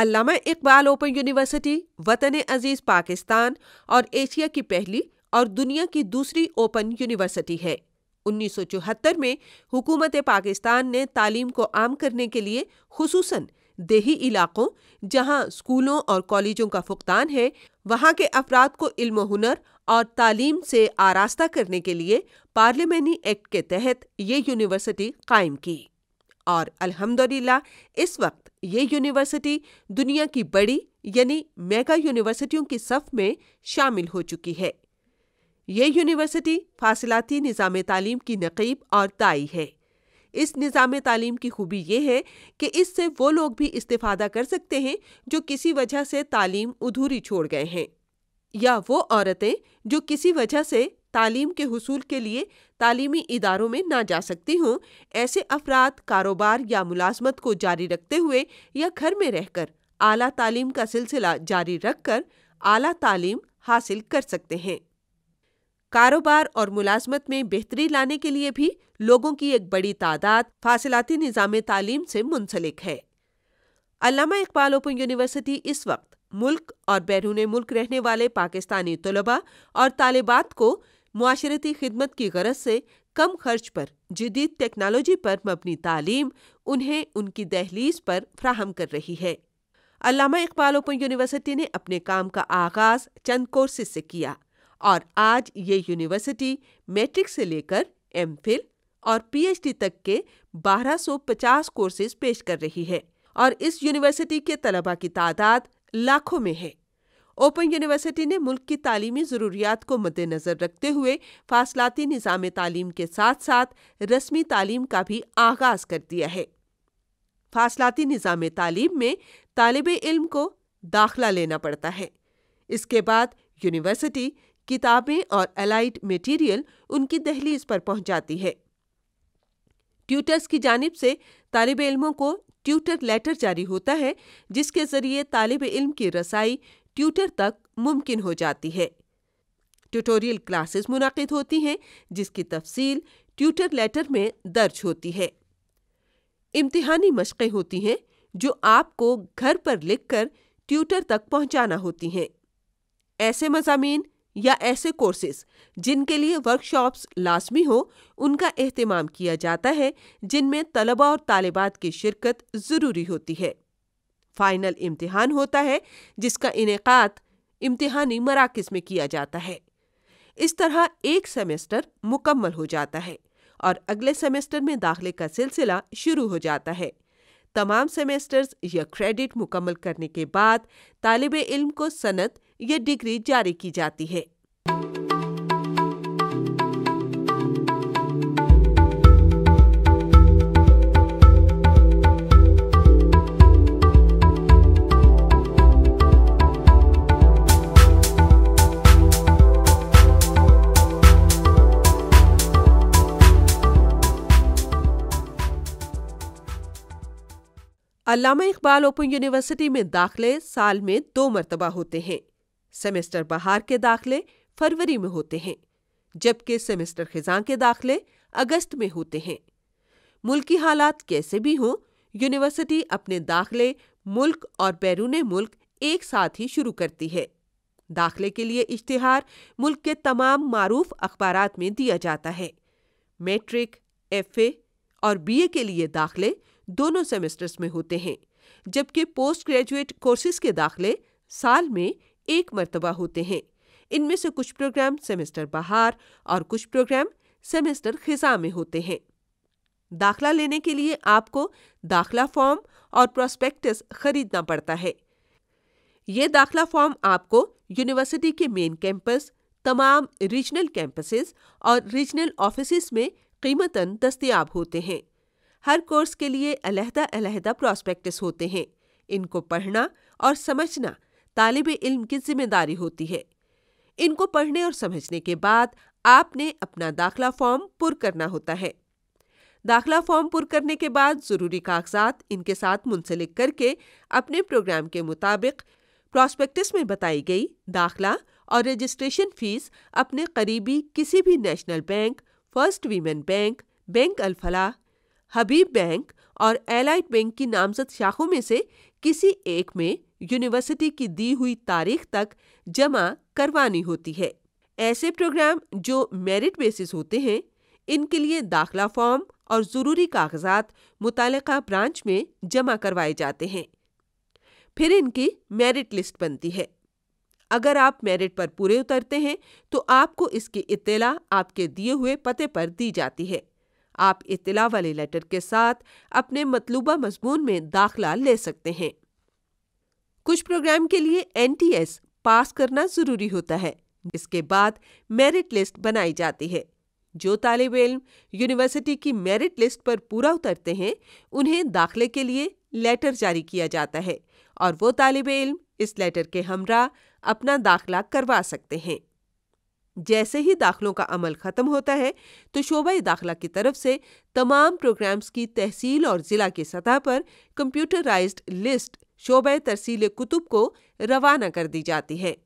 अलामा Iqbal Open university वतन अजीज़ पाकिस्तान और Asia की पहली और दुनिया की दूसरी ओपन यूनिवर्सिटी है 1974 में हुकूमत पाकिस्तान ने तालीम को आम करने के लिए खसूस देही इलाक़ों जहाँ स्कूलों और कॉलेजों का फुकदान है वहाँ के अफराद को इल्म हुनर और तालीम से आरास्ता करने के लिए पार्लियामेंट्री एक्ट के तहत ये यूनिवर्सिटी कायम की और अल्हम्दुलिल्लाह इस वक्त ये यूनिवर्सिटी दुनिया की बड़ी यानी मेगा यूनिवर्सिटियों की सफ में शामिल हो चुकी है ये यूनिवर्सिटी फासिलाती निज़ाम तालीम की नकीब और दाई है इस निज़ाम तालीम की खूबी यह है कि इससे वो लोग भी इस्तेफादा कर सकते हैं जो किसी वजह से तालीम अधूरी छोड़ गए हैं या वो औरतें जो किसी वजह से तालीम के हसूल के लिए तालीमी इदारों में ना जा सकती हूँ ऐसे अफराद कारोबार या मुलाजमत को जारी रखते हुए या घर में रहकर आला तालीम का सिलसिला जारी रख कर आला तालीम हासिल कर सकते हैं कारोबार और मुलाजमत में बेहतरी लाने के लिए भी लोगों की एक बड़ी तादाद फासिलती निज़ाम तालीम से मुंसलिक है अलामा इकबाल ओपन यूनिवर्सिटी इस वक्त मुल्क और बैरून मुल्क रहने वाले पाकिस्तानी तलबा और तालिबात को माशरती खिदमत की गरज से कम खर्च पर जदीद टेक्नोलॉजी पर मबनी तालीम उन्हें उनकी दहलीज पर फ्राहम कर रही है अलामा इकबाल ओपन यूनिवर्सिटी ने अपने काम का आगाज चंद कोर्सेज से किया और आज ये यूनिवर्सिटी मैट्रिक से लेकर एम फिल और पीएचडी तक के 1250 कोर्सेज पेश कर रही है और इस यूनिवर्सिटी के तलबा की तादाद लाखों में है ओपन यूनिवर्सिटी ने मुल्क की तालीमी ज़रूरियात को मद्देनज़र रखते हुए फासलाती निज़ाम तालीम के साथ साथ रस्मी तालीम का भी आगाज़ कर दिया है फासलाती निज़ाम तालीम में तालब इल्म को दाखला लेना पड़ता है इसके बाद यूनिवर्सिटी किताबें और अलाइड मटेरियल उनकी दहलीज पर पहुंचाती है ट्यूटर्स की जानब से तालब इलमों को ट्यूटर लेटर जारी होता है जिसके जरिए तालब इल्म की रसाई ट्यूटर तक मुमकिन हो जाती है ट्यूटोरियल क्लासेस मुनद होती हैं जिसकी तफसील ट्यूटर लेटर में दर्ज होती है इम्तिहानी मशक़ें होती हैं जो आपको घर पर लिख कर ट्यूटर तक पहुँचाना होती हैं ऐसे मजामी या ऐसे कोर्सेस जिनके लिए वर्कशॉप्स लाजमी हो उनका अहतमाम किया जाता है जिनमें तलबा और तालिबात की शिरकत ज़रूरी होती है फाइनल इम्तिहान होता है जिसका इनका इम्तिहानी मराकज में किया जाता है इस तरह एक सेमेस्टर मुकम्मल हो जाता है और अगले सेमेस्टर में दाखिले का सिलसिला शुरू हो जाता है तमाम सेमेस्टर्स या क्रेडिट मुकम्मल करने के बाद तालब इल्म को सनत या डिग्री जारी की जाती है अलामा इकबाल ओपन यूनिवर्सिटी में दाखिले साल में दो मरतबा होते हैं सेमेस्टर बहार के दाखिले फरवरी में होते हैं जबकि सेमेस्टर खिजां के दाखिले अगस्त में होते हैं मुल्की हालात कैसे भी हों यूनिवर्सिटी अपने दाखिले मुल्क और बैरून मुल्क एक साथ ही शुरू करती है दाखिले के लिए इश्तहार मुल्क के तमाम मरूफ अखबार में दिया जाता है मैट्रिक एफ ए और बी ए के लिए दाखिले दोनों सेमेस्टर्स में होते हैं जबकि पोस्ट ग्रेजुएट कोर्सेज के दाखिले साल में एक मरतबा होते हैं इनमें से कुछ प्रोग्राम सेमेस्टर बहार और कुछ प्रोग्राम सेमेस्टर खिजा में होते हैं दाखला लेने के लिए आपको दाखला फॉर्म और प्रोस्पेक्टस खरीदना पड़ता है ये दाखला फॉर्म आपको यूनिवर्सिटी के मेन कैंपस तमाम रीजनल कैंपसेस और रीजनल ऑफिस में कीमतन दस्तियाब होते हैं हर कोर्स के लिए अलहदा अलहदा प्रॉस्पेक्टस होते हैं इनको पढ़ना और समझना तालब इल्म की जिम्मेदारी होती है इनको पढ़ने और समझने के बाद आपने अपना दाखला फॉर्म पुर करना होता है दाखला फॉर्म पुर करने के बाद ज़रूरी कागजात इनके साथ मुंसलिक करके अपने प्रोग्राम के मुताबिक प्रॉस्पेक्टस में बताई गई दाखला और रजिस्ट्रेशन फीस अपने करीबी किसी भी National Bank First Women Bank Bank Alfalah Habib Bank और एलाइट बैंक की नामजद शाखों में से किसी एक में यूनिवर्सिटी की दी हुई तारीख तक जमा करवानी होती है ऐसे प्रोग्राम जो मेरिट बेसिस होते हैं इनके लिए दाखला फॉर्म और ज़रूरी कागजात मुतल ब्रांच में जमा करवाए जाते हैं फिर इनकी मेरिट लिस्ट बनती है अगर आप मेरिट पर पूरे उतरते हैं तो आपको इसकी इत्तला आपके दिए हुए पते पर दी जाती है आप इतला वाले लेटर के साथ अपने मतलूबा मजमून में दाखला ले सकते हैं कुछ प्रोग्राम के लिए एन पास करना ज़रूरी होता है इसके बाद मेरिट लिस्ट बनाई जाती है जो तालब इम यूनिवर्सिटी की मेरिट लिस्ट पर पूरा उतरते हैं उन्हें दाखिले के लिए लेटर जारी किया जाता है और वो तालब इल्म इस लेटर के हमरा अपना दाखला करवा सकते हैं जैसे ही दाखिलों का अमल ख़त्म होता है तो शोबाई दाखिला की तरफ से तमाम प्रोग्राम्स की तहसील और ज़िला की सतह पर कंप्यूटराइज्ड लिस्ट शोबा तरसील कुतुब को रवाना कर दी जाती है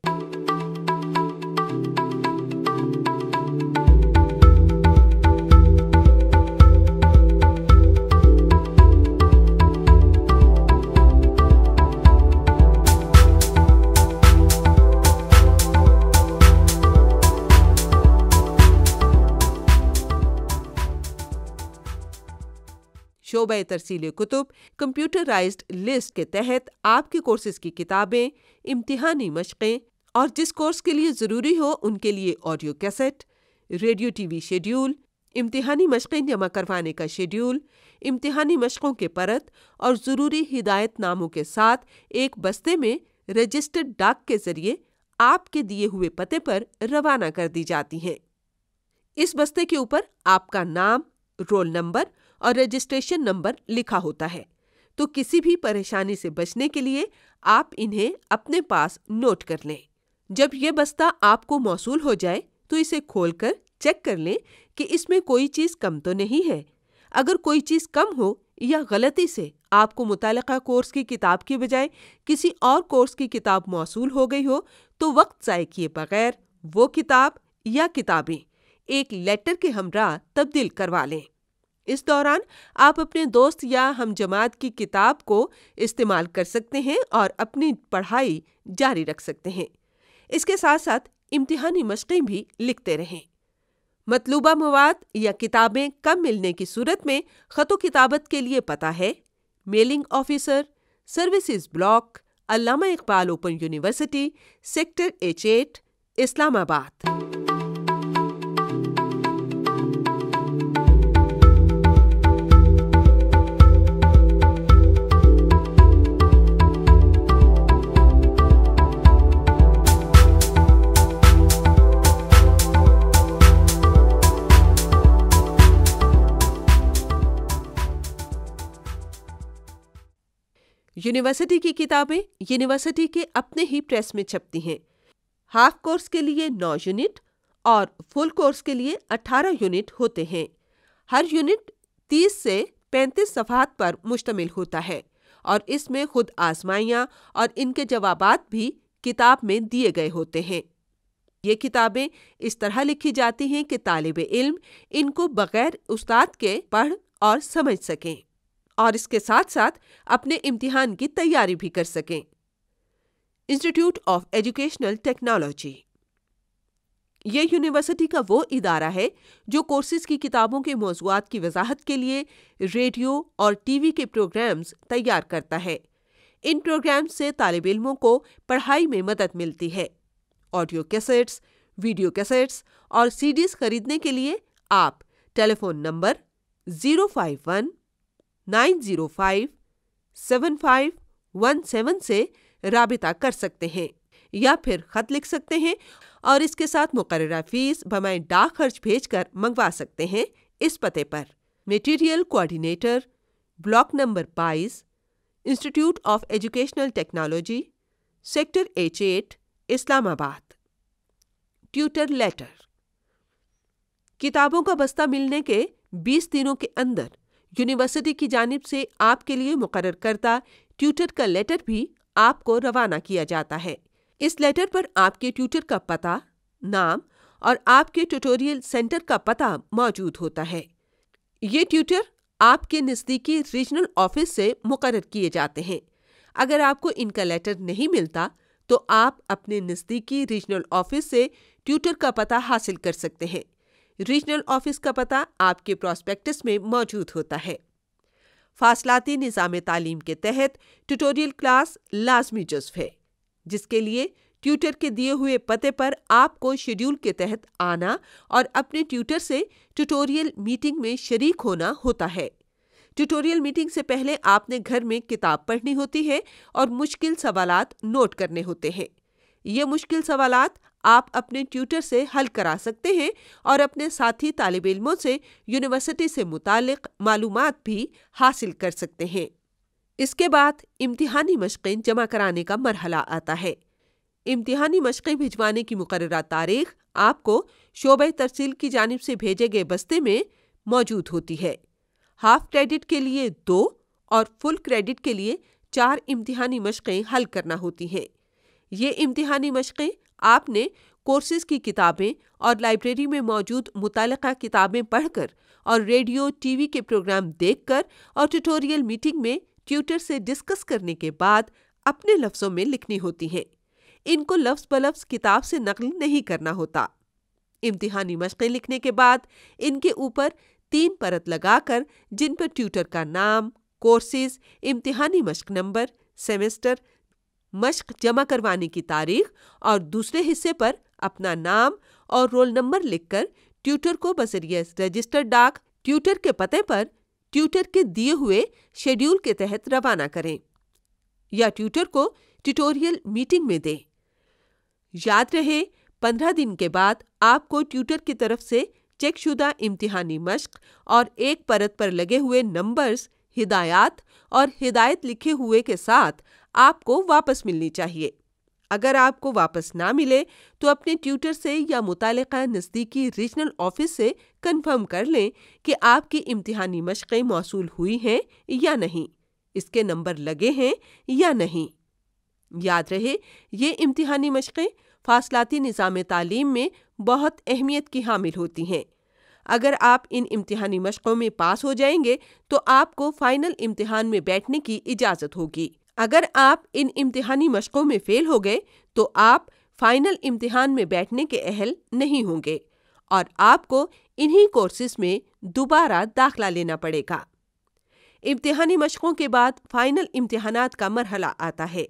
तोबा तरसील कुतुब कंप्यूटराइज्ड लिस्ट के तहत आपके कोर्सेज की किताबें इम्तहानी मशक़ें और जिस कोर्स के लिए ज़रूरी हो उनके लिए audio cassette radio TV schedule इम्तिहानी मशक़ें जमा करवाने का शेड्यूल इम्तिहानी मशक़ों के परत और ज़रूरी हिदायत नामों के साथ एक बस्ते में रजिस्टर्ड डाक के ज़रिए आपके दिए हुए पते पर रवाना कर दी जाती हैं इस बस्ते के ऊपर आपका नाम रोल नंबर और रजिस्ट्रेशन नंबर लिखा होता है तो किसी भी परेशानी से बचने के लिए आप इन्हें अपने पास नोट कर लें जब ये बस्ता आपको मौसू हो जाए तो इसे खोलकर चेक कर लें कि इसमें कोई चीज़ कम तो नहीं है अगर कोई चीज़ कम हो या गलती से आपको मुतल कोर्स की किताब के बजाय किसी और कोर्स की किताब मौसू हो गई हो तो वक्त ज़ाय किए बगैर वो किताब या किताबें एक लेटर के हमरा तब्दील करवा लें इस दौरान आप अपने दोस्त या हम जमात की किताब को इस्तेमाल कर सकते हैं और अपनी पढ़ाई जारी रख सकते हैं इसके साथ साथ इम्तिहानी मशक़ें भी लिखते रहें मतलूबा मवाद या किताबें कम मिलने की सूरत में ख़तो किताबत के लिए पता है mailing officer services block Allama Iqbal Open University sector H eight Islamabad university की किताबें यूनिवर्सिटी के अपने ही प्रेस में छपती हैं हाफ कोर्स के लिए नौ यूनिट और फुल कोर्स के लिए अट्ठारह यूनिट होते हैं हर यूनिट तीस से पैंतीस सफात पर मुश्तमिल होता है और इसमें खुद आजमाइयाँ और इनके जवाब भी किताब में दिए गए होते हैं ये किताबें इस तरह लिखी जाती हैं कि तालब इल्म इनको बगैर उस्ताद के पढ़ और समझ सकें और इसके साथ साथ अपने इम्तिहान की तैयारी भी कर सकें इंस्टीट्यूट ऑफ एजुकेशनल टेक्नोलॉजी ये यूनिवर्सिटी का वो इदारा है जो कोर्सेज की किताबों के मौजूद की वजाहत के लिए रेडियो और टीवी के प्रोग्राम्स तैयार करता है इन प्रोग्राम्स से तालब इलमों को पढ़ाई में मदद मिलती है ऑडियो कैसेट्स वीडियो कैसेट्स और सीडीज खरीदने के लिए आप telephone number zero five one 905 7517 से रबता कर सकते हैं या फिर ख़त लिख सकते हैं और इसके साथ मुकर फ़ीस बमाय डाक खर्च भेज कर मंगवा सकते हैं इस पते पर material coordinator block number 22 Institute of Educational Technology sector H eight Islamabad tutor letter किताबों का बस्ता मिलने के 20 दिनों के अंदर यूनिवर्सिटी की जानिब से आपके लिए मुकर करता ट्यूटर का लेटर भी आपको रवाना किया जाता है इस लेटर पर आपके ट्यूटर का पता नाम और आपके ट्यूटोरियल सेंटर का पता मौजूद होता है ये ट्यूटर आपके नज़दीकी रीजनल ऑफिस से मुकर किए जाते हैं अगर आपको इनका लेटर नहीं मिलता तो आप अपने नज़दीकी रीजनल ऑफिस से ट्यूटर का पता हासिल कर सकते हैं रीजनल ऑफिस का पता आपके प्रॉस्पेक्टस में मौजूद होता है फासलाती निज़ाम तालीम के तहत ट्यूटोरियल क्लास लाजमी जज्व है जिसके लिए ट्यूटर के दिए हुए पते पर आपको शेड्यूल के तहत आना और अपने ट्यूटर से ट्यूटोरियल मीटिंग में शरीक होना होता है ट्यूटोरियल मीटिंग से पहले आपने घर में किताब पढ़नी होती है और मुश्किल सवालात नोट करने होते हैं ये मुश्किल सवालात आप अपने ट्यूटर से हल करा सकते हैं और अपने साथी तालब इलमों से यूनिवर्सिटी से मुतल मालूम भी हासिल कर सकते हैं इसके बाद इम्तिहानी मशक़ें जमा कराने का मरहला आता है इम्तिहानी मशक़ें भिजवाने की मुकर तारीख आपको शोब तरसील की जानब से भेजे गए बस्ते में मौजूद होती है हाफ क्रेडिट के लिए दो और फुल क्रेडिट के लिए चार इम्तिहानी मशक़ें हल करना होती हैं ये इम्तिहानी मशक़ें आपने कोर्सेज की किताबें और लाइब्रेरी में मौजूद मुतल किताबें पढ़कर और रेडियो टीवी के प्रोग्राम देखकर और ट्यूटोरियल मीटिंग में ट्यूटर से डिस्कस करने के बाद अपने लफ्ज़ों में लिखनी होती हैं इनको लफ्ज़ बलफ्स किताब से नकल नहीं करना होता इम्तिहानी मशक़ें लिखने के बाद इनके ऊपर तीन परत लगाकर जिन पर ट्यूटर का नाम कोर्सेज इम्तिहानी मशक नंबर सेमेस्टर मश्क जमा करवाने की तारीख और दूसरे हिस्से पर अपना नाम और रोल नंबर लिखकर ट्यूटर को बजरिए रजिस्टर डाक ट्यूटर के पते पर ट्यूटर के दिए हुए शेड्यूल के तहत रवाना करें या ट्यूटर को ट्यूटोरियल मीटिंग में दें याद रहे पंद्रह दिन के बाद आपको ट्यूटर की तरफ से चेकशुदा इम्तिहानी मश्क और एक परत पर लगे हुए नंबर्स हिदायत और हिदायत लिखे हुए के साथ आपको वापस मिलनी चाहिए अगर आपको वापस ना मिले तो अपने ट्यूटर से या मुतल नज़दीकी रीजनल ऑफिस से कन्फर्म कर लें कि आपकी इम्तिहानी मशक़ें मौसू हुई हैं या नहीं इसके नंबर लगे हैं या नहीं याद रहे ये इम्तिहानी मशक़ें फासलाती निज़ाम तालीम में बहुत अहमियत की हामिल होती हैं अगर आप इन इम्तिहानी मशक़ों में पास हो जाएंगे तो आपको फ़ाइनल इम्तिहान में बैठने की इजाज़त होगी अगर आप इन इम्तिहानी मशकों में फ़ेल हो गए तो आप फाइनल इम्तिहान में बैठने के अहल नहीं होंगे और आपको इन्हीं कोर्सेज में दोबारा दाखला लेना पड़ेगा इम्तिहानी मशकों के बाद फाइनल इम्तिहान का मरहला आता है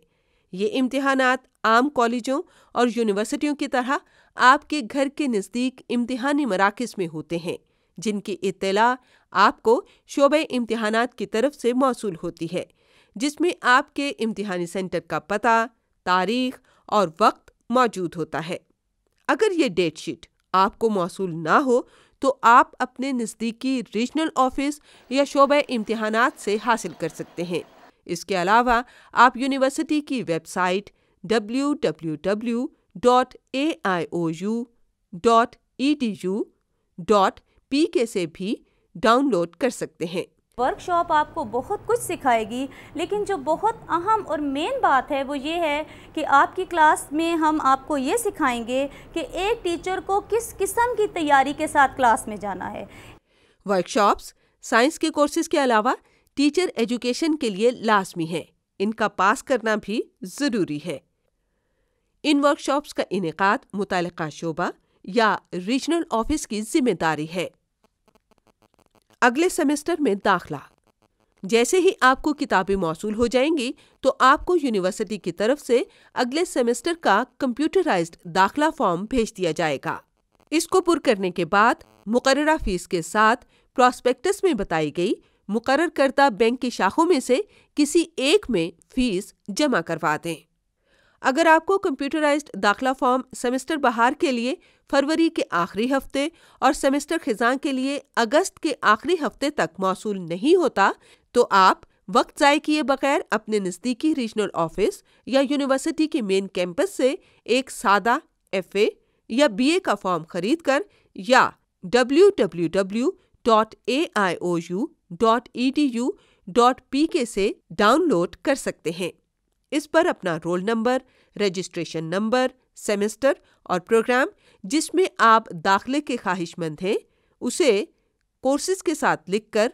ये इम्तिहान आम कॉलेजों और यूनिवर्सिटियों की तरह आपके घर के नज़दीक इम्तिहानी मराकज़ में होते हैं जिनकी इतला आपको शोबे इम्तिहान की तरफ से मौसू होती है जिसमें आपके इम्तिहानी सेंटर का पता तारीख और वक्त मौजूद होता है अगर ये डेट शीट आपको मौसू ना हो तो आप अपने नज़दीकी रीजनल ऑफिस या शोबे इम्तहानात से हासिल कर सकते हैं इसके अलावा आप यूनिवर्सिटी की वेबसाइट www.aiou.edu.pk से भी डाउनलोड कर सकते हैं वर्कशॉप आपको बहुत कुछ सिखाएगी लेकिन जो बहुत अहम और मेन बात है वो ये है कि आपकी क्लास में हम आपको ये सिखाएंगे कि एक टीचर को किस किस्म की तैयारी के साथ क्लास में जाना है वर्कशॉप्स साइंस के कोर्सेज के अलावा टीचर एजुकेशन के लिए लाजमी है इनका पास करना भी ज़रूरी है इन वर्कशॉप्स का इनका मुतल शोबा या रीजनल ऑफिस की जिम्मेदारी है अगले सेमेस्टर में दाखला जैसे ही आपको किताबें मौसू हो जाएंगी तो आपको यूनिवर्सिटी की तरफ से अगले सेमेस्टर का कंप्यूटराइज्ड दाखला फॉर्म भेज दिया जाएगा इसको पुर करने के बाद मुकर फीस के साथ प्रॉस्पेक्टस में बताई गई मुकर करदा बैंक की शाखों में से किसी एक में फीस जमा करवा दें अगर आपको कंप्यूटराइज्ड दाखिला फॉर्म सेमेस्टर बहार के लिए फरवरी के आखिरी हफ्ते और सेमेस्टर खिजां के लिए अगस्त के आखिरी हफ्ते तक मौसू नहीं होता तो आप वक्त ज़ाय किए बगैर अपने नज़दीकी रीजनल ऑफिस या यूनिवर्सिटी के मेन कैंपस से एक सादा एफ या बी का फॉर्म खरीद कर या W W W dot A I O U dot E U dot P K से डाउनलोड कर सकते हैं इस पर अपना roll number registration number semester और प्रोग्राम जिसमें आप दाखिले के ख्वाहिशमंद हैं उसे कोर्सेज के साथ लिखकर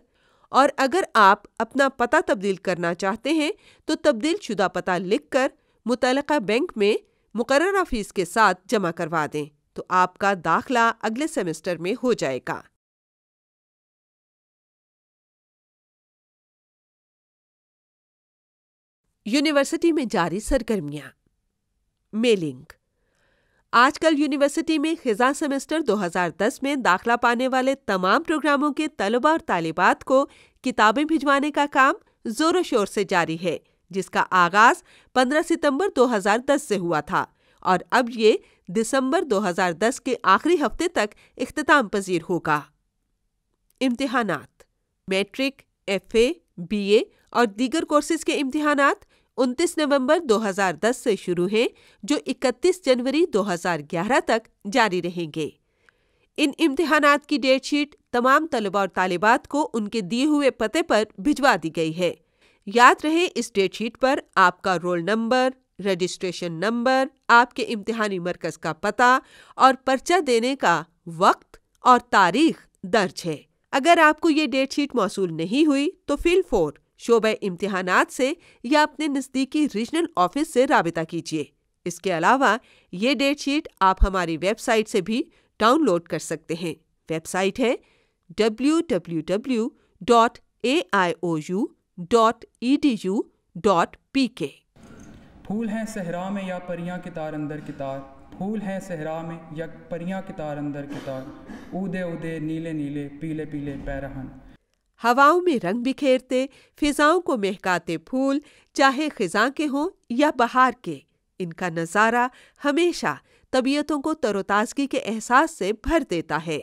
और अगर आप अपना पता तब्दील करना चाहते हैं तो तब्दील शुदा पता लिखकर मुतल बैंक में मुकर्रा फीस के साथ जमा करवा दें तो आपका दाखला अगले सेमेस्टर में हो जाएगा यूनिवर्सिटी में जारी सरगर्मियां मेलिंग आजकल यूनिवर्सिटी में खिजा सेमेस्टर 2010 में दाखला पाने वाले तमाम प्रोग्रामों के तलबा और तालिबात को किताबें भिजवाने का काम जोरों शोर से जारी है जिसका आगाज 15 सितंबर 2010 से हुआ था और अब ये दिसंबर 2010 के आखिरी हफ्ते तक इख्ताम पजीर होगा इम्तिहानात matric F A B A और दीगर कोर्सेज के इम्तहानात 29 नवंबर 2010 से शुरू हैं जो 31 जनवरी 2011 तक जारी रहेंगे इन इम्तहान की डेटशीट तमाम तलबा और तालिबात को उनके दिए हुए पते पर भिजवा दी गई है याद रहे इस डेटशीट पर आपका रोल नंबर रजिस्ट्रेशन नंबर आपके इम्तिहानी मरकज का पता और पर्चा देने का वक्त और तारीख दर्ज है अगर आपको ये डेटशीट मौसू नहीं हुई तो फिल फोर शोब इम्तहानात से या अपने नज़दीकी रीजनल ऑफिस से रबता कीजिए इसके अलावा ये डेट शीट आप हमारी वेबसाइट से भी डाउनलोड कर सकते हैं वेबसाइट है W W W dot A I O U dot E D U dot P K फूल हैं सहरा में या परियां के तार अंदर के तार फूल हैं सहरा में या परियां के तार अंदर के तार उदे उदे नीले नीले पीले पीले पैरहन हवाओं में रंग बिखेरते फिजाओं को महकाते फूल चाहे खिजा के हों या बहार के इनका नज़ारा हमेशा तबीयतों को तरोताजगी के एहसास से भर देता है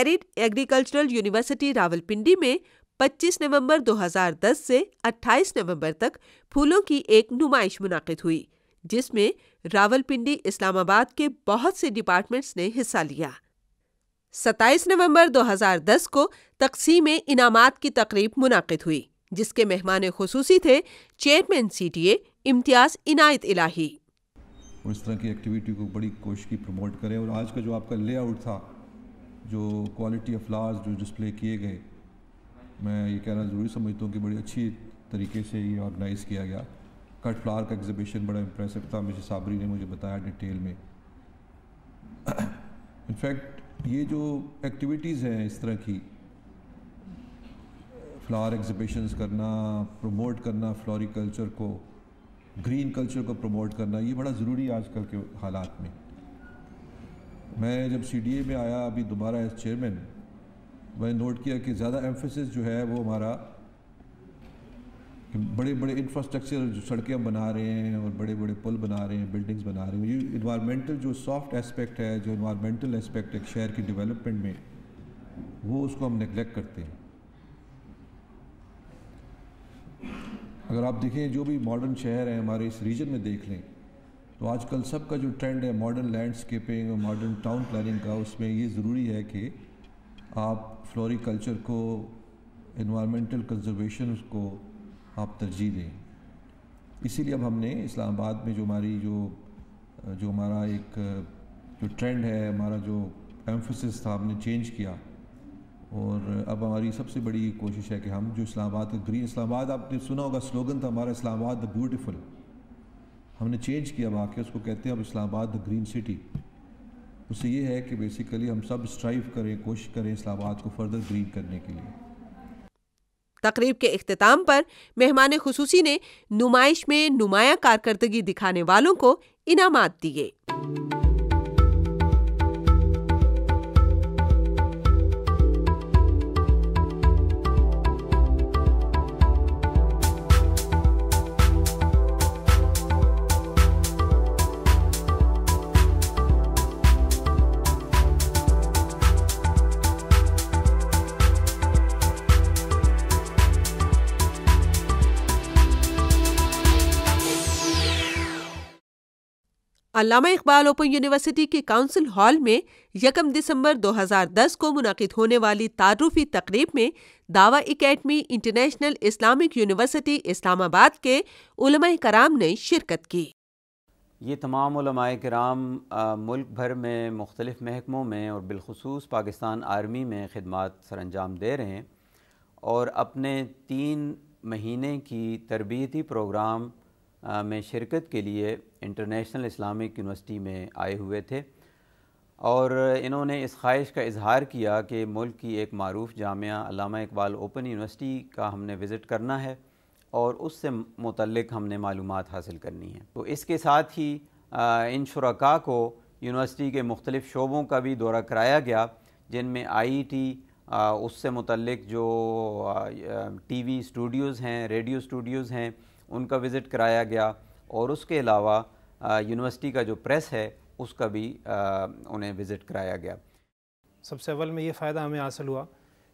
एरिड एग्रीकल्चरल यूनिवर्सिटी रावलपिंडी में 25 नवंबर 2010 से 28 नवंबर तक फूलों की एक नुमाइश मुनद हुई जिसमें रावलपिंडी इस्लामाबाद के बहुत से डिपार्टमेंट्स ने हिस्सा लिया सत्ताईस नवंबर 2010 को तकसीम इनामात की तकरीब मुनद हुई जिसके मेहमान खसूसी थे चेयरमैन सी टी ए इम्तियाज़ इनायत इलाही और इस तरह की एक्टिविटी को बड़ी कोशिश की प्रमोट करें और आज का जो आपका लेआउट था जो क्वालिटी ऑफ फ्लावर्स जो डिस्प्ले किए गए मैं ये कहना ज़रूरी समझता हूँ कि बड़ी अच्छी तरीके से ये ऑर्गेनाइज़ किया गया कट फ्लावर का एग्जीबिशन बड़ा इम्प्रेसिव था मुझे साबरी ने मुझे बताया डिटेल में इनफैक्ट ये जो एक्टिविटीज़ हैं इस तरह की फ्लावर एग्जिबिशंस करना प्रमोट करना फ्लोरी कल्चर को ग्रीन कल्चर को प्रमोट करना ये बड़ा ज़रूरी है आजकल के हालात में मैं जब सी डी ए में आया अभी दोबारा एज चेयरमैन मैंने नोट किया कि ज़्यादा एम्फोसिस जो है वो हमारा बड़े बड़े इंफ्रास्ट्रक्चर सड़कें बना रहे हैं और बड़े बड़े पुल बना रहे हैं बिल्डिंग्स बना रहे हैं ये इन्वायरमेंटल जो सॉफ्ट एस्पेक्ट है जो इन्वायरमेंटल एस्पेक्ट एक शहर की डेवलपमेंट में वो उसको हम नेगलेक्ट करते हैं अगर आप देखें जो भी मॉडर्न शहर हैं हमारे इस रीजन में देख लें तो आजकल सबका जो ट्रेंड है मॉडर्न लैंडस्केपिंग और मॉडर्न टाउन प्लानिंग का उसमें ये ज़रूरी है कि आप फ्लोरिकल्चर को इन्वामेंटल कंजर्वेशन को आप तरजीह दें इसीलिए अब हमने इस्लामाबाद में जो हमारी जो जो हमारा एक जो ट्रेंड है हमारा जो एम्फोसिस था हमने चेंज किया और अब हमारी सबसे बड़ी कोशिश है कि हम जो इस्लामाबाद का ग्रीन इस्लामाबाद आपने सुना होगा स्लोगन था हमारा इस्लामाबाद द ब्यूटीफुल हमने चेंज किया वाक्य उसको कहते हैं अब इस्लामाबाद द ग्रीन सिटी उससे ये है कि बेसिकली हम सब स्ट्राइव करें कोशिश करें इस्लामाबाद को फर्दर ग्रीन करने के लिए तकरीब के अख्ताम पर मेहमान खसूसी ने नुमाइश में नुमाया कारकर्दगी दिखाने वालों को इनामत दिए अलामा इकबाल ओपन यूनिवर्सिटी के काउंसिल हॉल में यकम दिसंबर 2010 को मुनद होने वाली तारुफी तकरीब में Dawah academy International Islamic University Islamabad के उलमा कराम ने शिरकत की ये तमाम कराम मुल्क भर में मुख्तलिफ़ महकमों में और बिलखसूस पाकिस्तान आर्मी में ख़दमात सर अंजाम दे रहे हैं और अपने तीन महीने की तरबियती प्रोग्राम में शिरकत के लिए इंटरनेशनल इस्लामिक यूनिवर्सिटी में आए हुए थे और इन्होंने इस ख्वाहिश का इजहार किया कि मुल्क की एक मरूफ़ जामा इकबाल ओपन यूनिवर्सिटी का हमने विज़िट करना है और उससे मुतल हमने मालूम हासिल करनी है तो इसके साथ ही इन शुरा को यूनिवर्सिटी के मुख्तलिफ़ शोबों का भी दौरा कराया गया जिनमें आई टी उससे मुतलक जो टी वी स्टूडियोज़ हैं रेडियो स्टूडियोज़ हैं उनका विज़िट कराया गया और उसके अलावा यूनिवर्सिटी का जो प्रेस है उसका भी उन्हें विज़िट कराया गया सबसे अव्वल में ये फ़ायदा हमें हासिल हुआ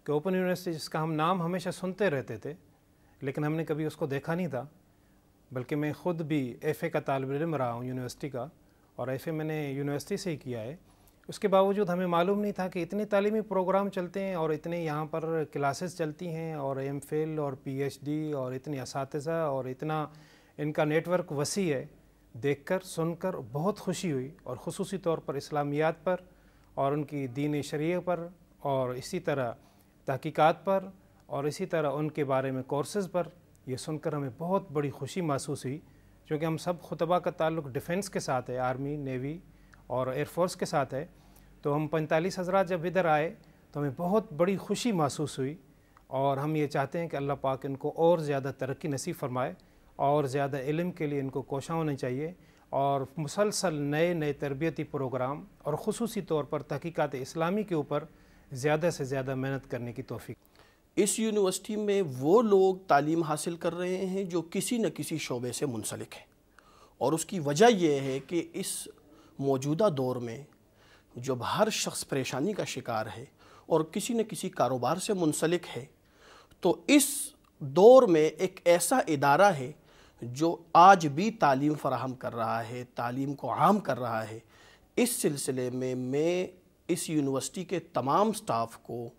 कि ओपन यूनिवर्सिटी जिसका हम नाम हमेशा सुनते रहते थे लेकिन हमने कभी उसको देखा नहीं था बल्कि मैं ख़ुद भी एफ़ का तालब इम रहा हूँ यूनिवर्सिटी का और एफ़ मैंने यूनिवर्सिटी से ही किया है उसके बावजूद हमें मालूम नहीं था कि इतने तालीमी प्रोग्राम चलते हैं और इतने यहाँ पर क्लासेस चलती हैं और एम और पी और इतने इस और इतना इनका नेटवर्क वसी है देखकर सुनकर बहुत खुशी हुई और खसूस तौर पर इस्लामियात पर और उनकी दीन शरीय पर और इसी तरह तहकीकात पर और इसी तरह उनके बारे में कोर्सेज़ पर यह सुनकर हमें बहुत बड़ी खुशी महसूस हुई क्योंकि हम सब खुतबा का ताल्लुक डिफेंस के साथ है आर्मी नेवी और एयरफोर्स के साथ है तो हम पैंतालीस हज़रा जब इधर आए तो हमें बहुत बड़ी खुशी महसूस हुई और हम ये चाहते हैं कि अल्लाह पाक इनको और ज़्यादा तरक्की नसीब फरमाए और ज़्यादा इलम के लिए इनको कोशा होनी चाहिए और मुसलसल नए नए तरबियती प्रोग्राम और खसूसी तौर पर तहकीक़त इस्लामी के ऊपर ज़्यादा से ज़्यादा मेहनत करने की तोफ़ी इस यूनिवर्सिटी में वो लोग तालीम हासिल कर रहे हैं जो किसी न किसी शोबे से मुंसलिक हैं और उसकी वजह यह है कि इस मौजूदा दौर में जब हर शख्स परेशानी का शिकार है और किसी न किसी कारोबार से मुंसलिक है तो इस दौर में एक ऐसा इदारा है जो आज भी तालीम फराहम कर रहा है तालीम को आम कर रहा है इस सिलसिले में मैं इस यूनिवर्सिटी के तमाम स्टाफ को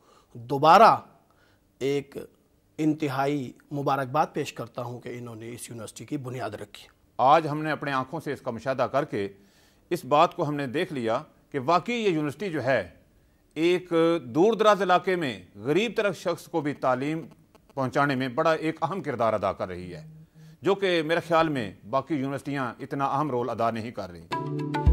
दोबारा एक इंतहाई मुबारकबाद पेश करता हूँ कि इन्होंने इस यूनिवर्सिटी की बुनियाद रखी आज हमने अपने आँखों से इसका मुशाह करके इस बात को हमने देख लिया कि वाकई ये यूनिवर्सिटी जो है एक दूर दराज इलाके में गरीब तरफ शख्स को भी तालीम पहुँचाने में बड़ा एक अहम किरदार अदा कर रही है जो कि मेरे ख्याल में बाकी यूनिवर्सिटियाँ इतना अहम रोल अदा नहीं कर रही